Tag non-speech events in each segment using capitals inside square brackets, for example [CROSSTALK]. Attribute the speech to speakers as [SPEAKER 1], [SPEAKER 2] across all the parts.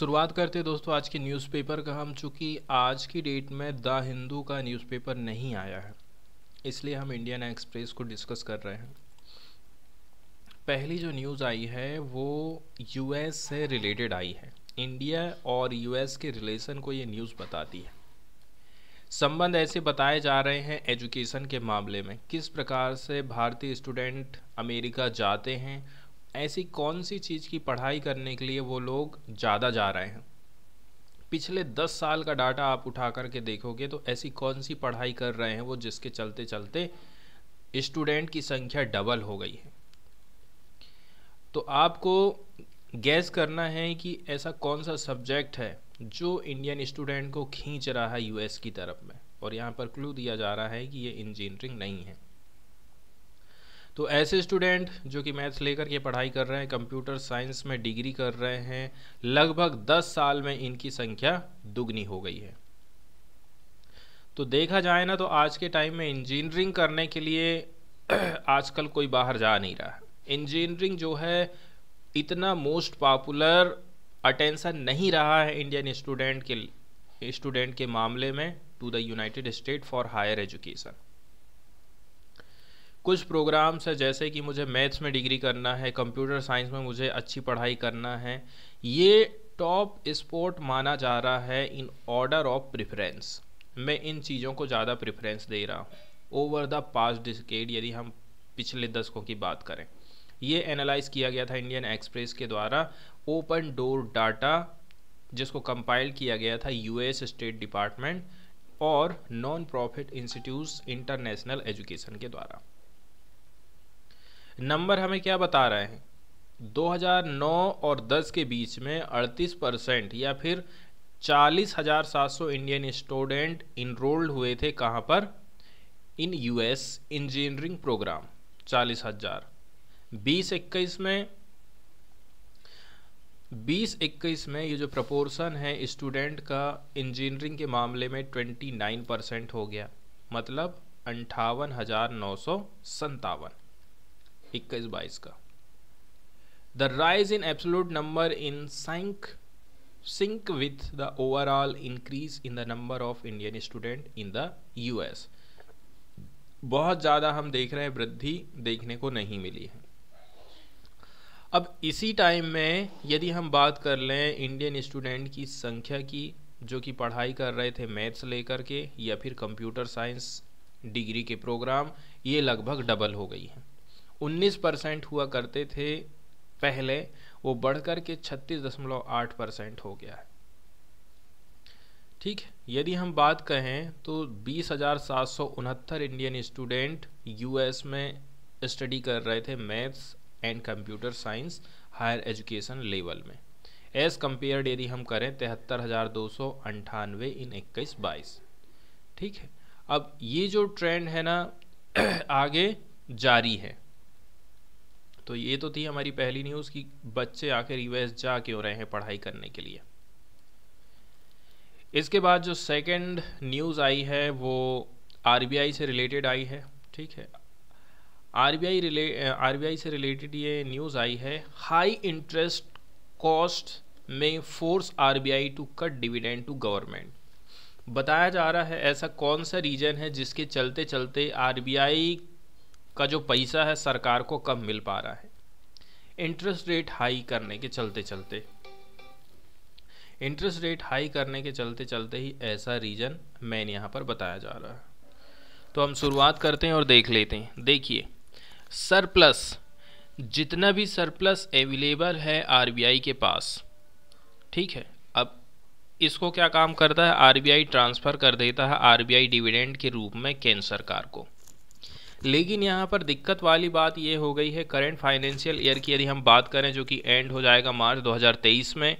[SPEAKER 1] शुरुआत करते हैं दोस्तों आज के न्यूज़पेपर का हम चूँकि आज की डेट में द हिंदू का न्यूज़पेपर नहीं आया है इसलिए हम इंडियन एक्सप्रेस को डिस्कस कर रहे हैं पहली जो न्यूज़ आई है वो यूएस से रिलेटेड आई है इंडिया और यूएस के रिलेशन को ये न्यूज़ बताती है संबंध ऐसे बताए जा रहे हैं एजुकेशन के मामले में किस प्रकार से भारतीय स्टूडेंट अमेरिका जाते हैं ऐसी कौन सी चीज़ की पढ़ाई करने के लिए वो लोग ज़्यादा जा रहे हैं पिछले दस साल का डाटा आप उठा करके देखोगे तो ऐसी कौन सी पढ़ाई कर रहे हैं वो जिसके चलते चलते स्टूडेंट की संख्या डबल हो गई है तो आपको गैस करना है कि ऐसा कौन सा सब्जेक्ट है जो इंडियन स्टूडेंट को खींच रहा है यूएस की तरफ में और यहाँ पर क्लू दिया जा रहा है कि ये इंजीनियरिंग नहीं है तो ऐसे स्टूडेंट जो कि मैथ्स लेकर के पढ़ाई कर रहे हैं कंप्यूटर साइंस में डिग्री कर रहे हैं लगभग 10 साल में इनकी संख्या दुगनी हो गई है तो देखा जाए ना तो आज के टाइम में इंजीनियरिंग करने के लिए [CLEARS THROAT] आजकल कोई बाहर जा नहीं रहा इंजीनियरिंग जो है इतना मोस्ट पॉपुलर अटेंशन नहीं रहा है इंडियन स्टूडेंट के स्टूडेंट के मामले में to the United State for higher education कुछ प्रोग्राम्स है जैसे कि मुझे मैथ्स में डिग्री करना है कंप्यूटर साइंस में मुझे अच्छी पढ़ाई करना है ये टॉप स्पोर्ट माना जा रहा है इन ऑर्डर ऑफ प्रेफरेंस मैं इन चीज़ों को ज़्यादा प्रेफरेंस दे रहा हूँ ओवर द पास्ट डिकेड यदि हम पिछले दशकों की बात करें ये एनालाइज किया गया था इंडियन एक्सप्रेस के द्वारा ओपन डोर डाटा जिसको कंपाइल किया गया था यूएस स्टेट डिपार्टमेंट और non profit institute international education के द्वारा नंबर हमें क्या बता रहे हैं 2009 और 10 के बीच में 38 परसेंट या फिर चालीस हज़ार सात सौ इंडियन स्टूडेंट इनरोल्ड हुए थे कहाँ पर इन यूएस इंजीनियरिंग प्रोग्राम चालीस हज़ार बीस इक्कीस में बीस इक्कीस में ये जो प्रपोर्सन है स्टूडेंट का इंजीनियरिंग के मामले में ट्वेंटी नाइन परसेंट हो गया मतलब अंठावन हज़ार नौ सौ संतावन इक्कीस बाईस का the rise in absolute number in sync sync with the overall increase in the number of Indian student in the US बहुत ज़्यादा हम देख रहे हैं वृद्धि देखने को नहीं मिली है अब इसी टाइम में यदि हम बात कर लें इंडियन स्टूडेंट की संख्या की जो कि पढ़ाई कर रहे थे मैथ्स लेकर के या फिर कंप्यूटर साइंस डिग्री के प्रोग्राम ये लगभग डबल हो गई है 19 परसेंट हुआ करते थे पहले वो बढ़कर के 36.8 परसेंट हो गया है ठीक यदि हम बात कहें तो बीस इंडियन स्टूडेंट यूएस में स्टडी कर रहे थे maths and computer science higher education level में एज कम्पेयर्ड यदि हम करें तिहत्तर हज़ार दो सौ अंठानवे इन इक्कीस बाईस ठीक है अब ये जो ट्रेंड है ना [CLEARS THROAT] आगे जारी है तो ये तो थी हमारी पहली न्यूज़ कि बच्चे आखिर यूएस जा क्यों रहे हैं पढ़ाई करने के लिए इसके बाद जो सेकंड न्यूज़ आई है वो आरबीआई से रिलेटेड आई है ठीक है आरबीआई रिले आरबीआई से रिलेटेड ये न्यूज़ आई है हाई इंटरेस्ट कॉस्ट में force RBI to cut dividend to government बताया जा रहा है ऐसा कौन सा रीजन है जिसके चलते चलते आरबीआई का जो पैसा है सरकार को कम मिल पा रहा है इंटरेस्ट रेट हाई करने के चलते चलते इंटरेस्ट रेट हाई करने के चलते चलते ही ऐसा रीज़न मैन यहाँ पर बताया जा रहा है तो हम शुरुआत करते हैं और देख लेते हैं देखिए सरप्लस जितना भी सरप्लस अवेलेबल है आरबीआई के पास ठीक है अब इसको क्या काम करता है आरबीआई ट्रांसफ़र कर देता है आरबीआई डिविडेंड के रूप में केंद्र सरकार को लेकिन यहाँ पर दिक्कत वाली बात ये हो गई है करेंट फाइनेंशियल ईयर की यदि हम बात करें जो कि एंड हो जाएगा मार्च 2023 में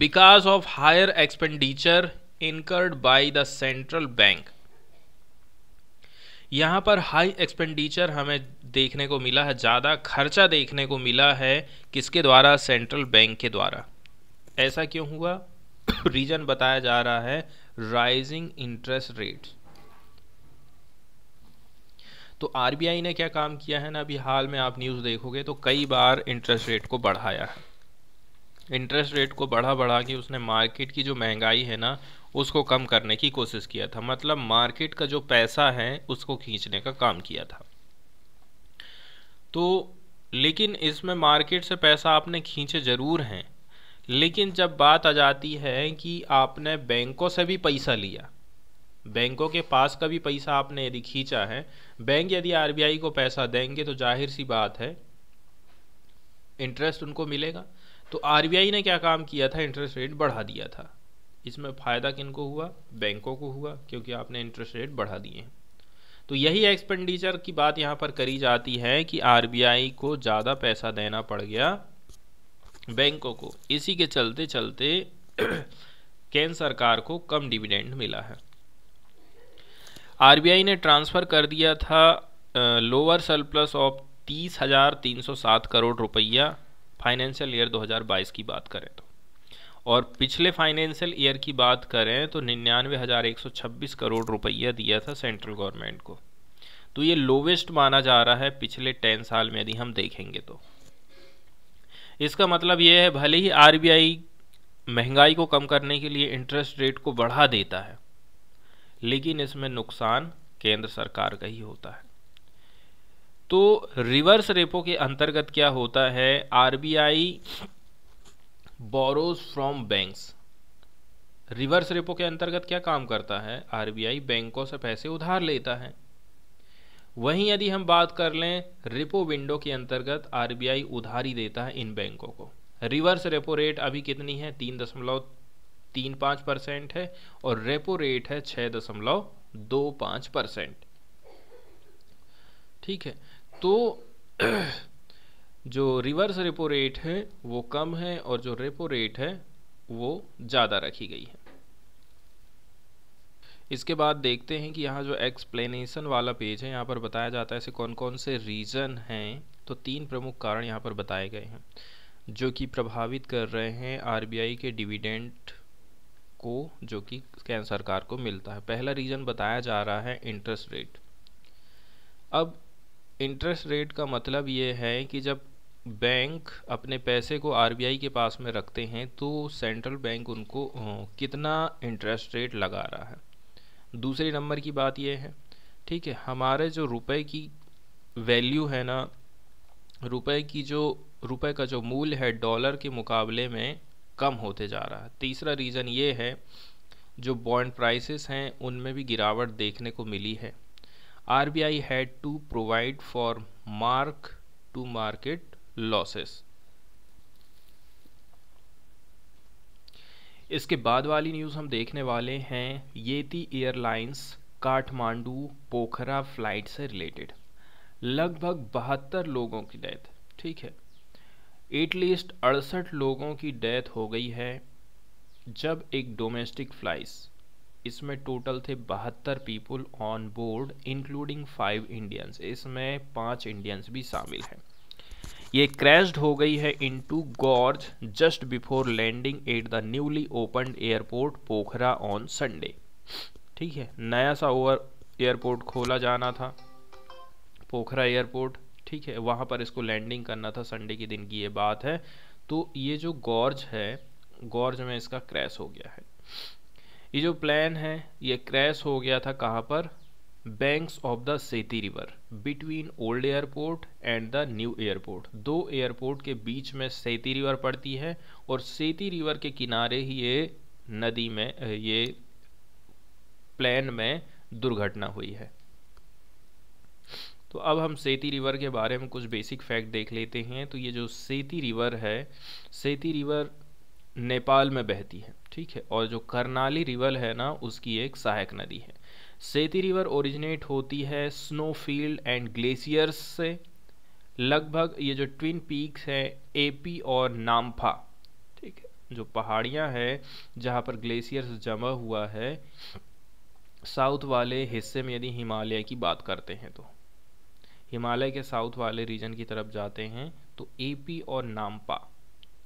[SPEAKER 1] because of higher expenditure incurred by the central bank यहाँ पर हाई एक्सपेंडिचर हमें देखने को मिला है ज़्यादा खर्चा देखने को मिला है किसके द्वारा सेंट्रल बैंक के द्वारा ऐसा क्यों हुआ [COUGHS] रीज़न बताया जा रहा है राइजिंग इंटरेस्ट रेट्स तो आरबीआई ने क्या काम किया है ना अभी हाल में आप न्यूज़ देखोगे तो कई बार इंटरेस्ट रेट को बढ़ाया है इंटरेस्ट रेट को बढ़ा बढ़ा के उसने मार्केट की जो महंगाई है ना उसको कम करने की कोशिश किया था मतलब मार्केट का जो पैसा है उसको खींचने का काम किया था तो लेकिन इसमें मार्केट से पैसा आपने खींचे ज़रूर हैं लेकिन जब बात आ जाती है कि आपने बैंकों से भी पैसा लिया बैंकों के पास का भी पैसा आपने यदि खींचा है बैंक यदि आरबीआई को पैसा देंगे तो जाहिर सी बात है इंटरेस्ट उनको मिलेगा तो आरबीआई ने क्या काम किया था इंटरेस्ट रेट बढ़ा दिया था इसमें फ़ायदा किन को हुआ बैंकों को हुआ क्योंकि आपने इंटरेस्ट रेट बढ़ा दिए तो यही एक्सपेंडिचर की बात यहाँ पर करी जाती है कि आर को ज़्यादा पैसा देना पड़ गया बैंकों को इसी के चलते चलते केंद्र सरकार को कम डिविडेंड मिला है आरबीआई ने ट्रांसफ़र कर दिया था लोअर सरप्लस ऑफ तीस हज़ार तीन सौ सात करोड़ रुपया फाइनेंशियल ईयर 2022 की बात करें तो और पिछले फाइनेंशियल ईयर की बात करें तो निन्यानवे हज़ार एक सौ छब्बीस करोड़ रुपया दिया था सेंट्रल गवर्नमेंट को तो ये लोवेस्ट माना जा रहा है पिछले टेन साल में यदि हम देखेंगे तो इसका मतलब ये है भले ही आर महंगाई को कम करने के लिए इंटरेस्ट रेट को बढ़ा देता है लेकिन इसमें नुकसान केंद्र सरकार का ही होता है तो रिवर्स रेपो के अंतर्गत क्या होता है RBI borrows from banks reverse repo के अंतर्गत क्या काम करता है आरबीआई बैंकों से पैसे उधार लेता है वहीं यदि हम बात कर लें रेपो विंडो के अंतर्गत आरबीआई उधारी देता है इन बैंकों को रिवर्स रेपो रेट अभी कितनी है तीन दशमलव तीन पाँच परसेंट है और रेपो रेट है छः दशमलव दो पाँच परसेंट ठीक है तो जो रिवर्स रेपो रेट है वो कम है और जो रेपो रेट है वो ज़्यादा रखी गई है इसके बाद देखते हैं कि यहाँ जो एक्सप्लेनेशन वाला पेज है यहाँ पर बताया जाता है ऐसे कौन कौन से रीज़न हैं तो तीन प्रमुख कारण यहाँ पर बताए गए हैं जो कि प्रभावित कर रहे हैं आरबीआई के डिविडेंड को जो कि केंद्र सरकार को मिलता है पहला रीज़न बताया जा रहा है इंटरेस्ट रेट अब इंटरेस्ट रेट का मतलब ये है कि जब बैंक अपने पैसे को आरबीआई के पास में रखते हैं तो सेंट्रल बैंक उनको कितना इंटरेस्ट रेट लगा रहा है दूसरे नंबर की बात यह है ठीक है हमारे जो रुपए की वैल्यू है ना रुपए की जो रुपए का जो मूल है डॉलर के मुकाबले में कम होते जा रहा है तीसरा रीज़न ये है जो बॉन्ड प्राइसेस हैं उनमें भी गिरावट देखने को मिली है R B I had to provide for mark to market losses इसके बाद वाली न्यूज़ हम देखने वाले हैं येती एयरलाइंस काठमांडू पोखरा फ्लाइट से रिलेटेड लगभग बहत्तर लोगों की डेथ ठीक है एटलीस्ट अड़सठ लोगों की डेथ हो गई है जब एक डोमेस्टिक फ्लाइस इसमें टोटल थे बहत्तर people on board including five Indians इसमें पांच इंडियंस भी शामिल हैं ये क्रैश्ड हो गई है into gorge just before landing at the newly open airport Pokhara on Sunday ठीक है नया सा ओवर एयरपोर्ट खोला जाना था पोखरा एयरपोर्ट ठीक है वहाँ पर इसको लैंडिंग करना था संडे के दिन की ये बात है तो ये जो गॉर्ज है गॉर्ज में इसका क्रैश हो गया है ये जो प्लान है ये क्रैश हो गया था कहाँ पर banks of the Seti river between old airport and the new airport दो एयरपोर्ट के बीच में सेती रिवर पड़ती है और सेती रिवर के किनारे ही ये नदी में ये प्लान में दुर्घटना हुई है तो अब हम सेती रिवर के बारे में कुछ बेसिक फैक्ट देख लेते हैं तो ये जो सेती रिवर है सेती रिवर नेपाल में बहती है ठीक है और जो करनाली रिवर है ना उसकी एक सहायक नदी है सेती रिवर ओरिजिनेट होती है स्नोफील्ड एंड ग्लेशियर्स से लगभग ये जो ट्विन पीक्स हैं एपी और नाम्फा ठीक है जो पहाड़ियाँ हैं जहाँ पर ग्लेशियर्स जमा हुआ है साउथ वाले हिस्से में यदि हिमालय की बात करते हैं तो हिमालय के साउथ वाले रीजन की तरफ जाते हैं तो एपी और नामपा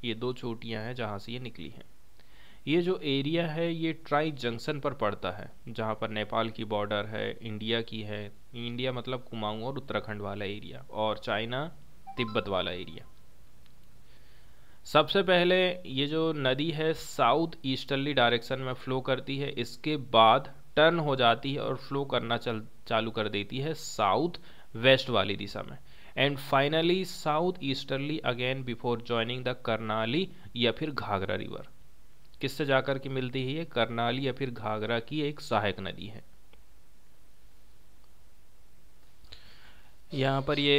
[SPEAKER 1] ये दो चोटियां हैं जहां से ये निकली हैं ये जो एरिया है ये ट्राई जंक्शन पर पड़ता है जहां पर नेपाल की बॉर्डर है इंडिया की है इंडिया मतलब कुमाऊँ और उत्तराखंड वाला एरिया और चाइना तिब्बत वाला एरिया सबसे पहले ये जो नदी है साउथ ईस्टर्ली डायरेक्शन में फ़्लो करती है इसके बाद टर्न हो जाती है और फ्लो करना चल चालू कर देती है साउथ वेस्ट वाली दिशा में and finally south easterly again before joining the Karnali या फिर घाघरा रिवर किससे जाकर के मिलती है ये करनाली या फिर घाघरा की एक सहायक नदी है यहाँ पर ये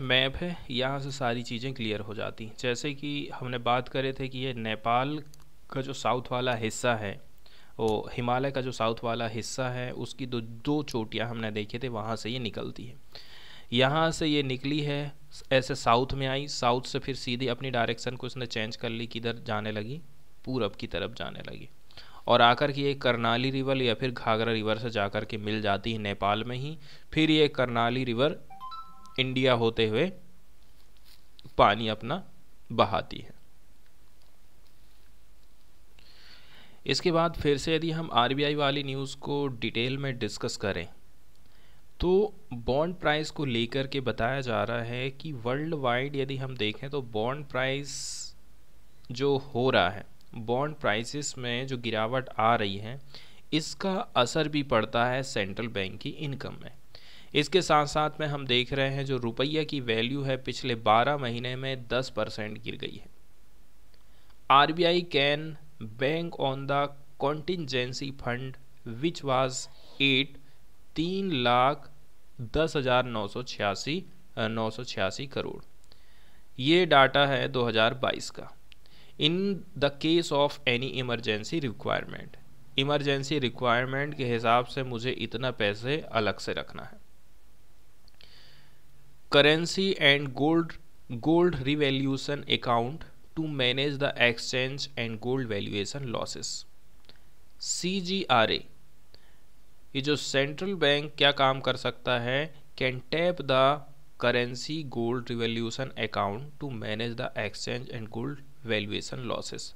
[SPEAKER 1] मैप है यहाँ से सारी चीज़ें क्लियर हो जाती जैसे कि हमने बात करे थे कि ये नेपाल का जो साउथ वाला हिस्सा है वो हिमालय का जो साउथ वाला हिस्सा है उसकी दो दो चोटियाँ हमने देखी थे वहाँ से ये निकलती है यहाँ से ये निकली है ऐसे साउथ में आई साउथ से फिर सीधी अपनी डायरेक्शन को इसने चेंज कर ली किधर जाने लगी पूरब की तरफ जाने लगी और आकर के ये करनाली रिवर या फिर घाघरा रिवर से जाकर के मिल जाती है नेपाल में ही फिर ये करनाली रिवर इंडिया होते हुए पानी अपना बहाती है इसके बाद फिर से यदि हम आरबीआई वाली न्यूज़ को डिटेल में डिस्कस करें तो बॉन्ड प्राइस को लेकर के बताया जा रहा है कि वर्ल्ड वाइड यदि हम देखें तो बॉन्ड प्राइस जो हो रहा है बॉन्ड प्राइसेस में जो गिरावट आ रही है इसका असर भी पड़ता है सेंट्रल बैंक की इनकम में इसके साथ साथ में हम देख रहे हैं जो रुपया की वैल्यू है पिछले 12 महीने में 10 परसेंट गिर गई है RBI can bank on the contingency fund which was at तीन लाख दस हज़ार नौ सौ छियासी नौ सौ छियासी करोड़ ये डाटा है 2022 का in the case of any emergency requirement emergency requirement के हिसाब से मुझे इतना पैसे अलग से रखना है currency and gold gold revaluation account to manage the exchange and gold valuation losses C G R A ये जो सेंट्रल बैंक क्या काम कर सकता है can tap the currency gold revaluation account to manage the exchange and gold valuation losses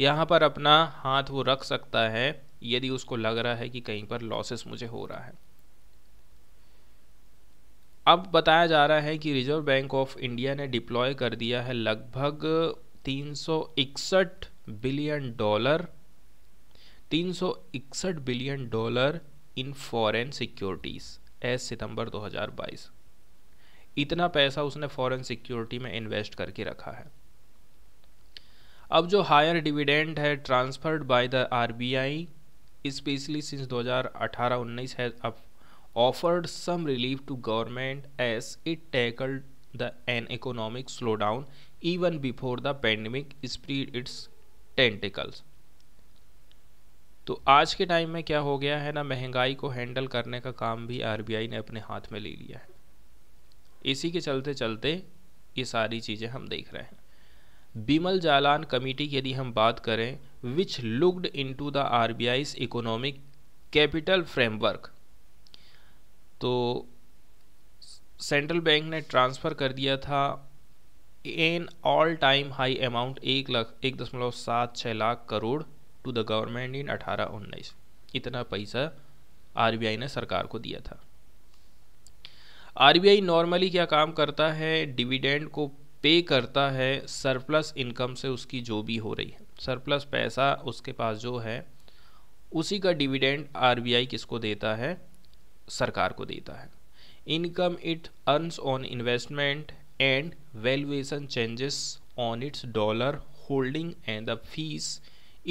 [SPEAKER 1] यहाँ पर अपना हाथ वो रख सकता है यदि उसको लग रहा है कि कहीं पर लॉसेस मुझे हो रहा है अब बताया जा रहा है कि रिजर्व बैंक ऑफ इंडिया ने डिप्लॉय कर दिया है लगभग 361 billion dollar 361 billion dollar in foreign securities as September 2022 इतना पैसा उसने फॉरेन सिक्योरिटी में इन्वेस्ट करके रखा है अब जो हायर डिविडेंड है transferred by the RBI specially since 2018-19 has offered some relief to government as it tackled the an economic slowdown even before the pandemic spread its tentacles तो आज के टाइम में क्या हो गया है ना महंगाई को हैंडल करने का काम भी आर ने अपने हाथ में ले लिया है इसी के चलते चलते ये सारी चीज़ें हम देख रहे हैं बिमल जालान कमेटी की यदि हम बात करें which looked into the R B I economic capital framework तो सेंट्रल बैंक ने ट्रांसफ़र कर दिया था an all time high amount एक लाख एक दशमलव सात छः lakh crore to the government in अठारह उन्नीस इतना पैसा आरबीआई ने सरकार को दिया था आरबीआई नॉर्मली क्या काम करता है डिविडेंड को पे करता है सरप्लस इनकम से उसकी जो भी हो रही है सरप्लस पैसा उसके पास जो है उसी का डिविडेंड आरबीआई किसको देता है सरकार को देता है income it earns on investment and valuation changes on its dollar holding and the fees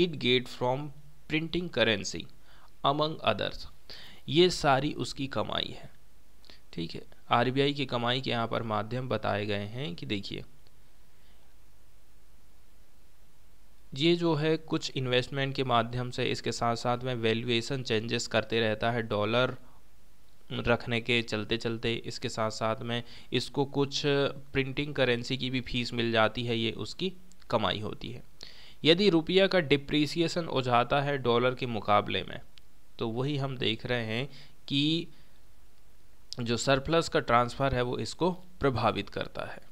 [SPEAKER 1] it get from printing currency among others ये सारी उसकी कमाई है ठीक है आरबीआई की कमाई के यहाँ पर माध्यम बताए गए हैं कि देखिए ये जो है कुछ इन्वेस्टमेंट के माध्यम से इसके साथ साथ में वैल्यूएशन चेंजेस करते रहता है डॉलर रखने के चलते चलते इसके साथ साथ में इसको कुछ प्रिंटिंग करेंसी की भी फीस मिल जाती है ये उसकी कमाई होती है यदि रुपया का डिप्रीसिएशन हो जाता है डॉलर के मुकाबले में तो वही हम देख रहे हैं कि जो सरप्लस का ट्रांसफ़र है वो इसको प्रभावित करता है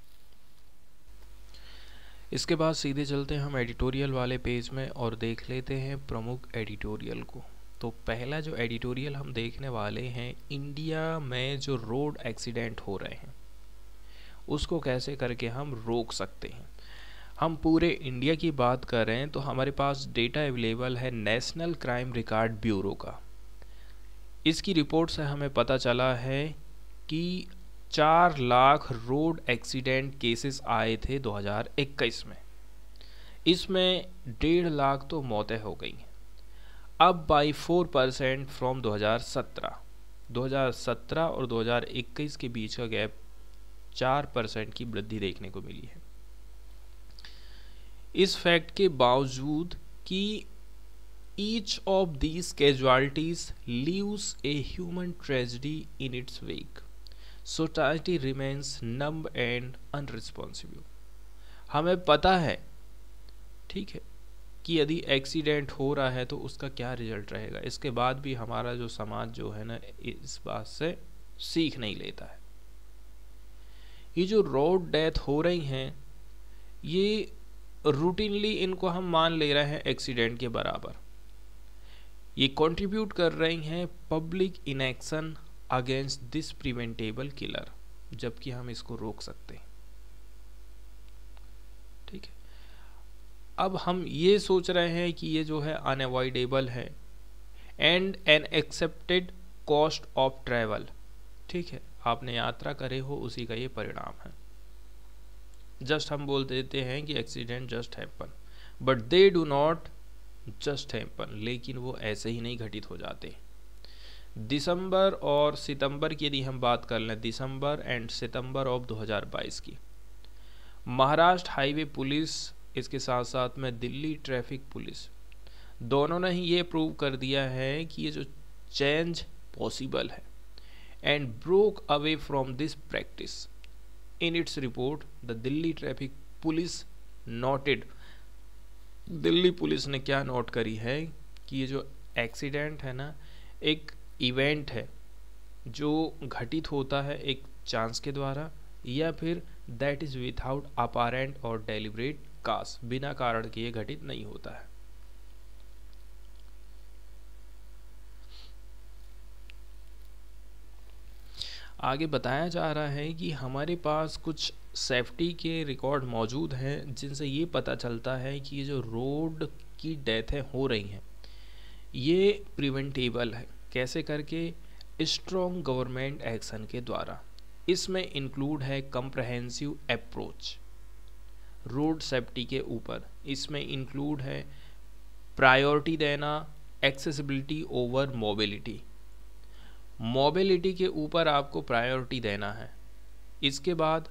[SPEAKER 1] इसके बाद सीधे चलते हैं हम एडिटोरियल वाले पेज में और देख लेते हैं प्रमुख एडिटोरियल को तो पहला जो एडिटोरियल हम देखने वाले हैं इंडिया में जो रोड एक्सीडेंट हो रहे हैं उसको कैसे करके हम रोक सकते हैं हम पूरे इंडिया की बात कर रहे हैं तो हमारे पास डेटा अवेलेबल है नेशनल क्राइम रिकॉर्ड ब्यूरो का इसकी रिपोर्ट से हमें पता चला है कि चार लाख रोड एक्सीडेंट केसेस आए थे 2021 में इसमें डेढ़ लाख तो मौतें हो गई अब बाई फोर परसेंट फ्रॉम 2017 2017 और 2021 के बीच का गैप चार परसेंट की वृद्धि देखने को मिली है इस फैक्ट के बावजूद कि each of these casualties leaves a human tragedy in its wake society remains numb and unresponsible हमें पता है ठीक है कि यदि एक्सीडेंट हो रहा है तो उसका क्या रिजल्ट रहेगा इसके बाद भी हमारा जो समाज जो है ना इस बात से सीख नहीं लेता है ये जो रोड डेथ हो रही हैं ये रूटीनली इनको हम मान ले रहे हैं एक्सीडेंट के बराबर ये कंट्रीब्यूट कर रही हैं public inaction against this preventable killer जबकि हम इसको रोक सकते हैं ठीक है अब हम ये सोच रहे हैं कि ये जो है अनएवॉइडेबल है and an accepted cost of travel ठीक है आपने यात्रा करे हो उसी का ये परिणाम है जस्ट हम बोल देते हैं कि accident just happen but they do not just happen लेकिन वो ऐसे ही नहीं घटित हो जाते दिसंबर और सितंबर की यदि हम बात कर लें दिसंबर एंड सितंबर ऑफ 2022 की महाराष्ट्र हाईवे पुलिस इसके साथ साथ में दिल्ली ट्रैफिक पुलिस दोनों ने ही ये प्रूव कर दिया है कि ये जो चेंज पॉसिबल है and broke away from this practice In its report, the Delhi Traffic Police noted Delhi पुलिस ने क्या नोट करी है कि ये जो एक्सीडेंट है ना एक इवेंट है जो घटित होता है एक चांस के द्वारा या फिर दैट इज़ विथाउट अपारेंट और डेलिब्रेट कास बिना कारण के ये घटित नहीं होता है आगे बताया जा रहा है कि हमारे पास कुछ सेफ्टी के रिकॉर्ड मौजूद हैं जिनसे ये पता चलता है कि ये जो रोड की डेथें हो रही हैं ये प्रिवेंटेबल है कैसे करके स्ट्रॉन्ग गवर्नमेंट एक्शन के द्वारा इसमें इंक्लूड है कम्प्रहेंसिव अप्रोच रोड सेफ्टी के ऊपर इसमें इंक्लूड है प्रायोरिटी देना एक्सेसिबिलिटी ओवर मोबिलिटी मोबिलिटी के ऊपर आपको प्रायोरिटी देना है इसके बाद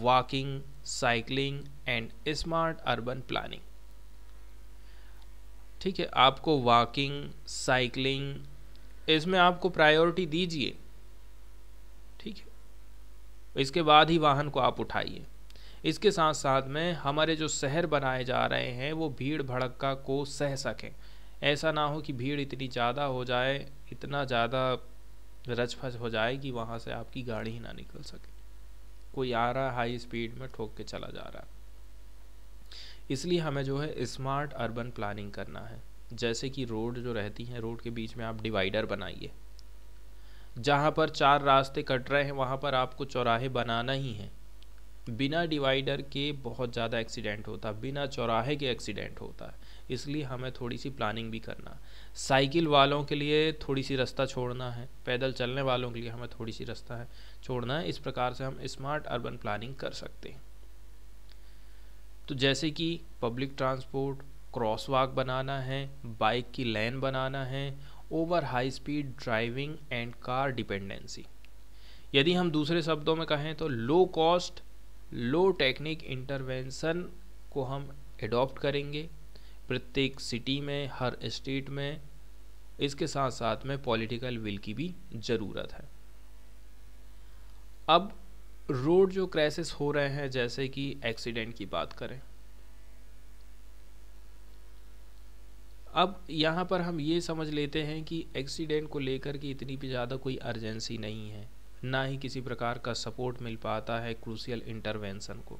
[SPEAKER 1] walking cycling and smart urban planning ठीक है आपको वॉकिंग साइकिलिंग इसमें आपको प्रायोरिटी दीजिए ठीक है इसके बाद ही वाहन को आप उठाइए इसके साथ साथ में हमारे जो शहर बनाए जा रहे हैं वो भीड़ भड़का को सह सकें ऐसा ना हो कि भीड़ इतनी ज़्यादा हो जाए इतना ज़्यादा रच फच हो जाएगी वहाँ से आपकी गाड़ी ही ना निकल सके कोई आ रहा हाई स्पीड में ठोक के चला जा रहा है इसलिए हमें जो है स्मार्ट अर्बन प्लानिंग करना है जैसे कि रोड जो रहती हैं रोड के बीच में आप डिवाइडर बनाइए जहाँ पर चार रास्ते कट रहे हैं वहाँ पर आपको चौराहे बनाना ही है बिना डिवाइडर के बहुत ज़्यादा एक्सीडेंट होता है बिना चौराहे के एक्सीडेंट होता है इसलिए हमें थोड़ी सी प्लानिंग भी करना साइकिल वालों के लिए थोड़ी सी रास्ता छोड़ना है पैदल चलने वालों के लिए हमें थोड़ी सी रास्ता है छोड़ना है इस प्रकार से हम स्मार्ट अर्बन प्लानिंग कर सकते हैं तो जैसे कि पब्लिक ट्रांसपोर्ट क्रॉस वॉक बनाना है बाइक की लेन बनाना है over high speed driving and car dependency यदि हम दूसरे शब्दों में कहें तो लो कॉस्ट लो टेक्निक इंटरवेंसन को हम एडॉप्ट करेंगे प्रत्येक सिटी में हर स्टेट में इसके साथ साथ में पॉलिटिकल विल की भी ज़रूरत है अब रोड जो क्राइसिस हो रहे हैं जैसे कि एक्सीडेंट की बात करें अब यहाँ पर हम ये समझ लेते हैं कि एक्सीडेंट को लेकर के इतनी भी ज़्यादा कोई अर्जेंसी नहीं है ना ही किसी प्रकार का सपोर्ट मिल पाता है क्रूसियल इंटरवेंशन को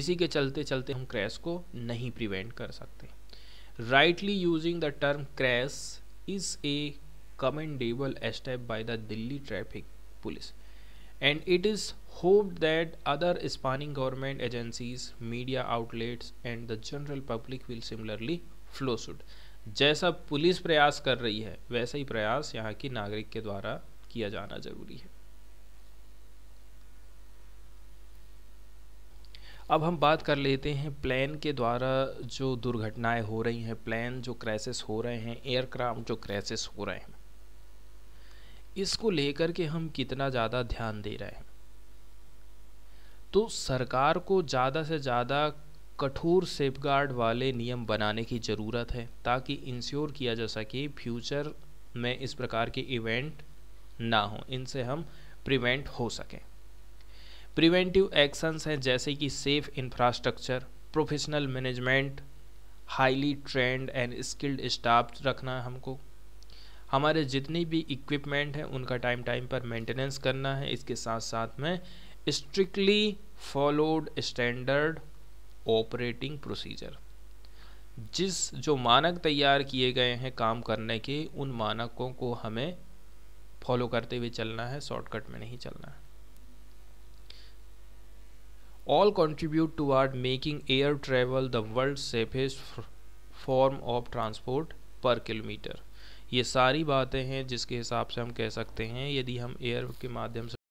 [SPEAKER 1] इसी के चलते चलते हम क्रैश को नहीं प्रिवेंट कर सकते rightly using the term crash is a commendable step by the Delhi traffic police and it is hope that other spanning government agencies media outlets and the general public will similarly follow suit जैसा police प्रयास कर रही है वैसा ही प्रयास यहाँ की नागरिक के द्वारा किया जाना ज़रूरी है अब हम बात कर लेते हैं प्लेन के द्वारा जो दुर्घटनाएं हो रही हैं प्लेन जो क्रैसेस हो रहे हैं एयरक्राफ्ट जो क्रैसेस हो रहे हैं इसको लेकर के हम कितना ज़्यादा ध्यान दे रहे हैं तो सरकार को ज़्यादा से ज़्यादा कठोर सेफगार्ड वाले नियम बनाने की ज़रूरत है ताकि इंश्योर किया जा सके फ्यूचर में इस प्रकार के इवेंट ना हो इनसे हम प्रिवेंट हो सकें प्रिवेंटिव एक्शंस हैं जैसे कि safe infrastructure professional management highly trained and skilled staff रखना है हमको हमारे जितनी भी इक्विपमेंट हैं उनका टाइम टाइम पर मेंटेनेंस करना है इसके साथ साथ में strictly followed standard operating procedure जिस जो मानक तैयार किए गए हैं काम करने के उन मानकों को हमें फॉलो करते हुए चलना है शॉर्टकट में नहीं चलना है all contribute to towards making air travel the world safest form of transport per kilometre ये सारी बातें हैं जिसके हिसाब से हम कह सकते हैं यदि हम एयर के माध्यम से